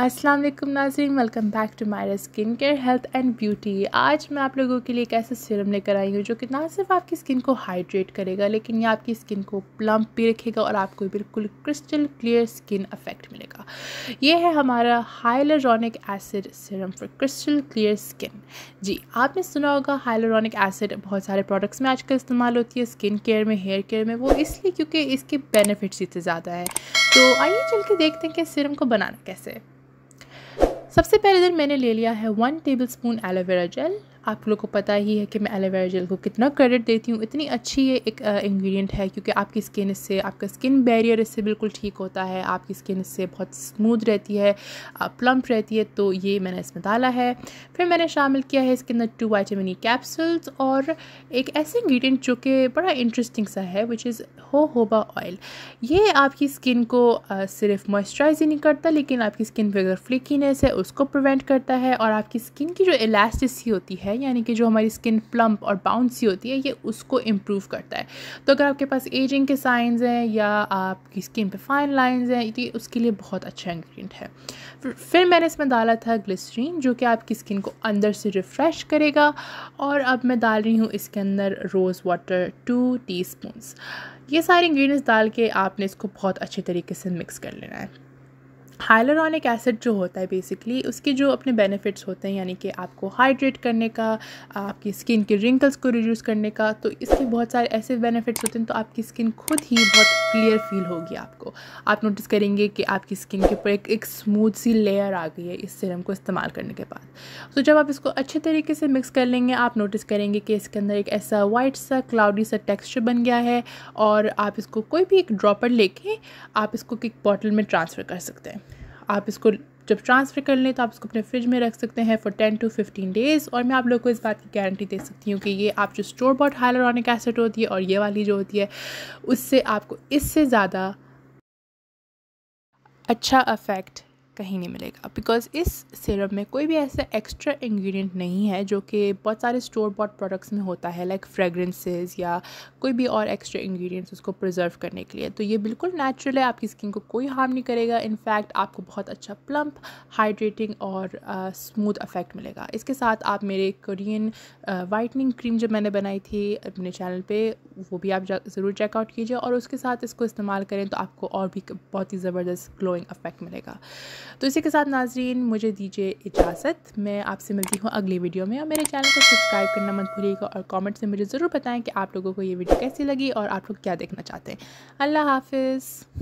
अस्सलाम वालेकुम नाजरीन welcome back to my skin care health and beauty आज मैं आप लोगों के लिए एक ऐसा सीरम लेकर आई हूँ जो कि ना सिर्फ आपकी स्किन को हाइड्रेट करेगा लेकिन ये आपकी स्किन को प्लम्प भी रखेगा और आपको बिल्कुल क्रिस्टल क्लियर स्किन अफेक्ट मिलेगा ये है हमारा hyaluronic acid serum for crystal clear skin जी आपने सुना होगा हाइलरॉनिक एसिड बहुत सारे प्रोडक्ट्स में आजकल इस्तेमाल होती है स्किन केयर में हेयर केयर में वो इसलिए क्योंकि इसके बेनिफिट्स इतने ज़्यादा है तो आइए चल के देखते हैं कि सीरम को बनाना कैसे है सबसे पहले इधर मैंने ले लिया है one tablespoon aloe vera gel आप लोगों को पता ही है कि मैं एलोवेरा जेल को कितना क्रेडिट देती हूँ इतनी अच्छी ये एक इंग्रेडिएंट है क्योंकि आपकी स्किन इससे आपका स्किन बैरियर इससे बिल्कुल ठीक होता है आपकी स्किन इससे बहुत स्मूथ रहती है प्लम्प रहती है तो ये मैंने इसमें डाला है फिर मैंने शामिल किया है इसके अंदर टू वाइटामिन ई कैप्सूल्स और एक ऐसे इंग्रेडिएंट जो कि बड़ा इंटरेस्टिंग सा है विच इज़ हो होबा ऑयल ये आपकी स्किन को सिर्फ मॉइस्चराइज ही नहीं करता लेकिन आपकी स्किन पर अगर फ्लिकीनेस है उसको प्रिवेंट करता है और आपकी स्किन की जो इलास्टिसिटी होती है है यानी कि जो हमारी स्किन प्लम्प और बाउंसी होती है ये उसको इम्प्रूव करता है तो अगर आपके पास एजिंग के साइंस हैं या आपकी स्किन पे फाइन लाइंस हैं तो ये उसके लिए बहुत अच्छा इंग्रेडिएंट है फिर मैंने इसमें डाला था ग्लिसरीन जो कि आपकी स्किन को अंदर से रिफ़्रेश करेगा और अब मैं डाल रही हूँ इसके अंदर रोज़ वाटर टू टी ये सारे इंग्रेडिएंट्स डाल के आपने इसको बहुत अच्छे तरीके से मिक्स कर लेना है हाइलोरॉनिक एसिड जो होता है बेसिकली उसके जो अपने बेनिफिट्स होते हैं यानी कि आपको हाइड्रेट करने का आपकी स्किन के रिंकल्स को रिड्यूस करने का तो इसके बहुत सारे ऐसे बेनिफिट्स होते हैं तो आपकी स्किन खुद ही बहुत क्लियर फील होगी आपको आप नोटिस करेंगे कि आपकी स्किन के ऊपर एक, एक स्मूथ सी लेयर आ गई है इस सिरम को इस्तेमाल करने के बाद तो जब आप इसको अच्छे तरीके से मिक्स कर लेंगे आप नोटिस करेंगे कि इसके अंदर एक ऐसा वाइट सा क्लाउडी सा टेक्स्चर बन गया है और आप इसको कोई भी एक ड्रॉपर लेके आप इसको एक बॉटल में ट्रांसफ़र कर सकते हैं आप इसको जब ट्रांसफ़र कर लें तो आप इसको अपने फ्रिज में रख सकते हैं for ten to fifteen days और मैं आप लोग को इस बात की गारंटी दे सकती हूँ कि ये आप जो स्टोर बॉट हाइलोरॉनिक एसिड होती है और ये वाली जो होती है उससे आपको इससे ज़्यादा अच्छा अफेक्ट कहीं नहीं मिलेगा बिकॉज इस सिरप में कोई भी ऐसा एक्स्ट्रा इंग्रेडिएंट नहीं है जो कि बहुत सारे स्टोर बॉट प्रोडक्ट्स में होता है लाइक like या कोई भी और एक्स्ट्रा इंग्रेडिएंट्स उसको प्रिजर्व करने के लिए तो ये बिल्कुल नेचुरल है आपकी स्किन को कोई हार्म नहीं करेगा इनफैक्ट आपको बहुत अच्छा प्लम्प हाइड्रेटिंग और स्मूथ uh, अफेक्ट मिलेगा इसके साथ आप मेरे कोरियन वाइटनिंग क्रीम जब मैंने बनाई थी अपने चैनल पर वो भी आप ज़रूर चेकआउट कीजिए और उसके साथ इसको इस्तेमाल करें तो आपको और भी बहुत ही ज़बरदस्त ग्लोइंग अफेक्ट मिलेगा तो इसी के साथ नाजरीन मुझे दीजिए इजाज़त मैं आपसे मिलती हूँ अगली वीडियो में और मेरे चैनल को सब्सक्राइब करना मत भूलिएगा और कॉमेंट से मुझे ज़रूर बताएँ कि आप लोगों को ये वीडियो कैसी लगी और आप लोग क्या देखना चाहते हैं अल्लाह हाफिज़